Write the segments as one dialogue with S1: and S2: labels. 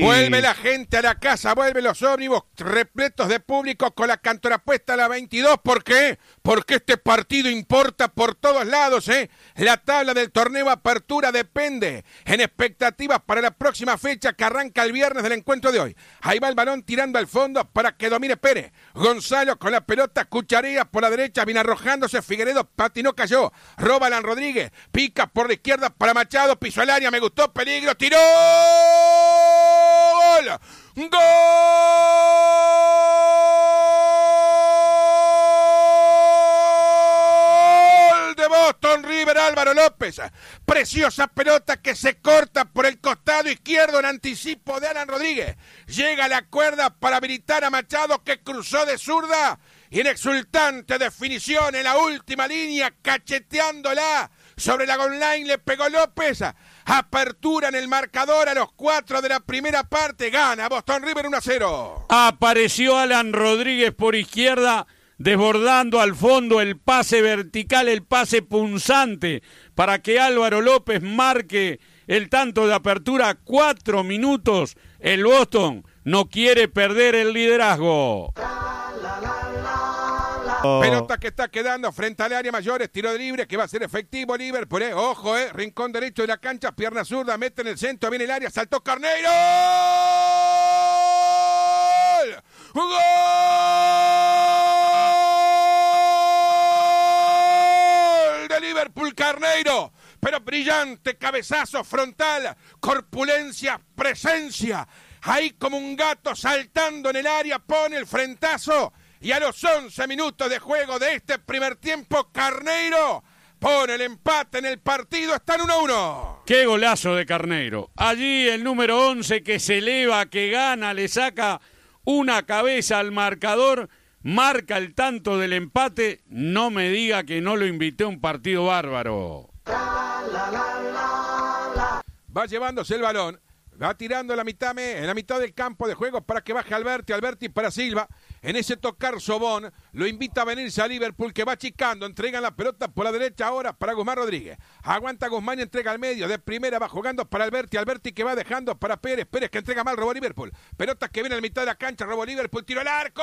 S1: Vuelve la gente a la casa, vuelve los ómnibus repletos de público con la cantora puesta a la 22. ¿Por qué? Porque este partido importa por todos lados, ¿eh? La tabla del torneo Apertura depende. En expectativas para la próxima fecha que arranca el viernes del encuentro de hoy. Ahí va el balón tirando al fondo para que domine Pérez. Gonzalo con la pelota, Cucharera por la derecha, viene arrojándose. Figueredo patinó, cayó. Robalan Rodríguez, pica por la izquierda para Machado, piso al área, me gustó, peligro, tiró. ¡Gol! De Boston River Álvaro López. Preciosa pelota que se corta por el costado izquierdo en anticipo de Alan Rodríguez. Llega la cuerda para habilitar a Machado que cruzó de zurda. Y en exultante definición en la última línea, cacheteándola sobre la online le pegó López. Apertura en el marcador a los cuatro de la primera parte. Gana Boston River
S2: 1 a 0. Apareció Alan Rodríguez por izquierda desbordando al fondo el pase vertical, el pase punzante, para que Álvaro López marque el tanto de apertura. Cuatro minutos. El Boston no quiere perder el liderazgo.
S1: Oh. Pelota que está quedando frente al área mayores, tiro de libre que va a ser efectivo Liverpool, eh. ojo, eh, rincón derecho de la cancha, pierna zurda, mete en el centro, viene el área, saltó Carneiro. ¡Gol! De Liverpool Carneiro pero brillante, cabezazo frontal, corpulencia, presencia. Ahí como un gato saltando en el área, pone el frentazo y a los 11 minutos de juego de este primer tiempo, Carneiro pone el empate en
S2: el partido, Está en 1-1. Qué golazo de Carneiro. Allí el número 11 que se eleva, que gana, le saca una cabeza al marcador, marca el tanto del empate. No me diga que no lo invité a un partido bárbaro. Va llevándose el balón Va tirando en la, mitad,
S1: en la mitad del campo de juego para que baje Alberti, Alberti para Silva. En ese tocar Sobón lo invita a venirse a Liverpool que va chicando, entrega la pelota por la derecha ahora para Guzmán Rodríguez. Aguanta Guzmán, entrega al medio, de primera va jugando para Alberti, Alberti que va dejando para Pérez, Pérez que entrega mal, Robo Liverpool. Pelota que viene a la mitad de la cancha, Robo Liverpool, tiro al arco.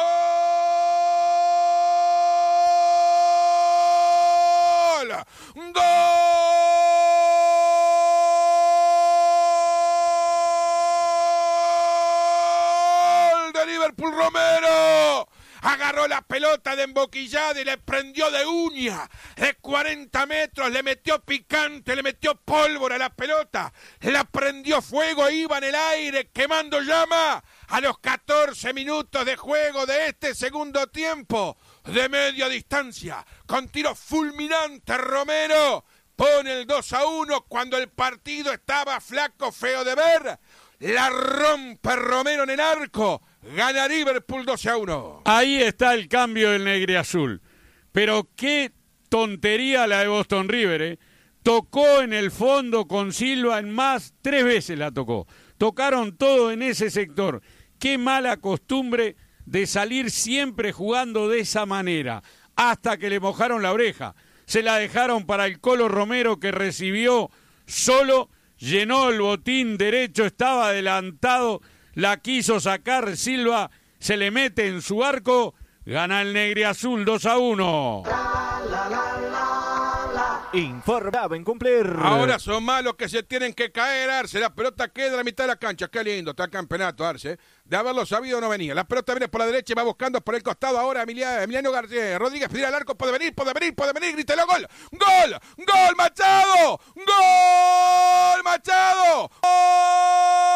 S1: ¡Gol! ¡Gol! Liverpool Romero. Agarró la pelota de emboquillada y le prendió de uña de 40 metros, le metió picante, le metió pólvora a la pelota, la prendió fuego, iba en el aire quemando llama a los 14 minutos de juego de este segundo tiempo de media distancia, con tiro fulminante Romero, pone el 2 a 1 cuando el partido estaba flaco, feo de ver, la
S2: rompe Romero en el arco, Gana Liverpool 12 a 1. Ahí está el cambio del negre azul. Pero qué tontería la de Boston River, ¿eh? Tocó en el fondo con Silva en más, tres veces la tocó. Tocaron todo en ese sector. Qué mala costumbre de salir siempre jugando de esa manera, hasta que le mojaron la oreja. Se la dejaron para el Colo Romero que recibió solo, llenó el botín derecho, estaba adelantado la quiso sacar Silva, se le mete en su arco, gana el Negri Azul 2 a 1. Informaba en cumplir. Ahora
S1: son malos que se tienen que caer, Arce. La pelota queda a la mitad de la cancha. Qué lindo, está el campeonato, Arce. De haberlo sabido no venía. La pelota viene por la derecha y va buscando por el costado ahora Emiliano, García. Rodríguez pide al arco, puede venir, puede venir, puede venir. el gol, gol, gol, Machado, gol, Machado. ¡Gol!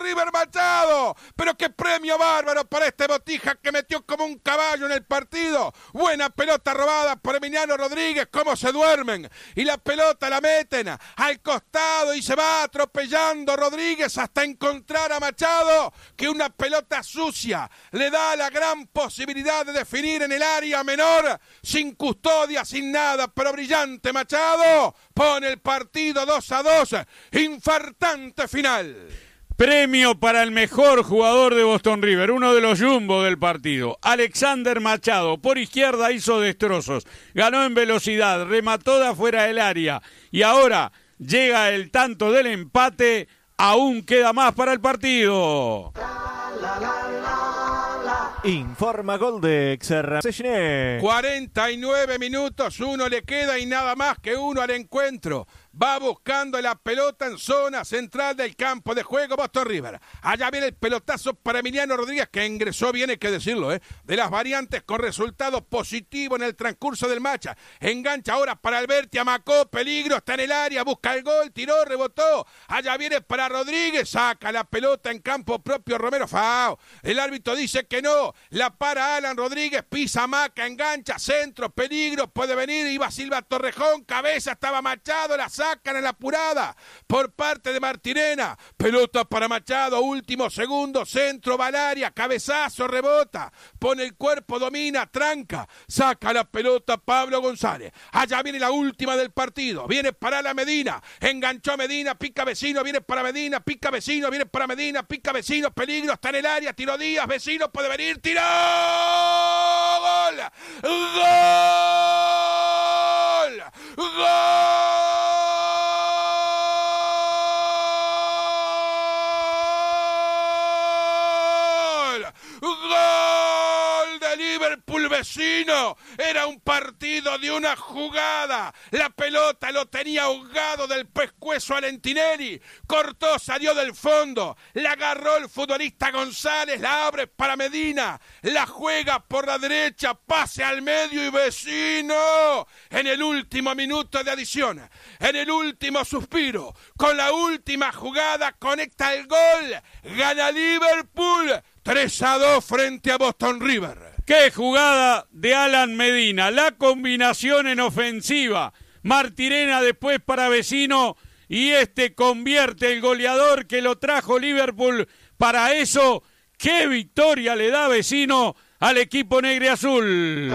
S1: River Machado. Pero qué premio bárbaro para este botija que metió como un caballo en el partido. Buena pelota robada por Emiliano Rodríguez. ¿Cómo se duermen? Y la pelota la meten al costado y se va atropellando Rodríguez hasta encontrar a Machado que una pelota sucia le da la gran posibilidad de definir en el área menor sin custodia, sin nada, pero brillante Machado
S2: pone el partido 2 a 2, infartante final. Premio para el mejor jugador de Boston River, uno de los jumbos del partido. Alexander Machado, por izquierda hizo destrozos, ganó en velocidad, remató de afuera del área y ahora llega el tanto del empate, aún queda más para el partido. Informa la, la, Informa
S1: 49 minutos, uno le queda y nada más que uno al encuentro. Va buscando la pelota en zona central del campo de juego Boston River. Allá viene el pelotazo para Emiliano Rodríguez, que ingresó viene que decirlo, ¿eh? de las variantes con resultado positivo en el transcurso del match Engancha ahora para Alberti, amacó, peligro, está en el área, busca el gol, tiró, rebotó. Allá viene para Rodríguez, saca la pelota en campo propio Romero Fao. El árbitro dice que no, la para Alan Rodríguez, pisa Maca, engancha, centro, peligro, puede venir, iba Silva Torrejón, cabeza, estaba machado, la saca sacan la apurada por parte de Martirena. Pelota para Machado, último segundo, centro, Valaria, cabezazo, rebota. Pone el cuerpo, domina, tranca. Saca la pelota Pablo González. Allá viene la última del partido. Viene para la Medina. Enganchó a Medina, pica vecino, viene para Medina, pica vecino, viene para Medina, pica vecino, peligro, está en el área, tiro Díaz, vecino puede venir, tiro. ¡Gol! ¡Gol! vecino. Era un partido de una jugada. La pelota lo tenía ahogado del pescuezo a Cortó, salió del fondo. La agarró el futbolista González. La abre para Medina. La juega por la derecha. Pase al medio y vecino. En el último minuto de adición. En el último suspiro. Con la última jugada conecta el gol.
S2: Gana Liverpool. 3 a 2 frente a Boston River. ¡Qué jugada de Alan Medina! La combinación en ofensiva. Martirena después para Vecino y este convierte el goleador que lo trajo Liverpool. Para eso, qué victoria le da Vecino al equipo negre azul.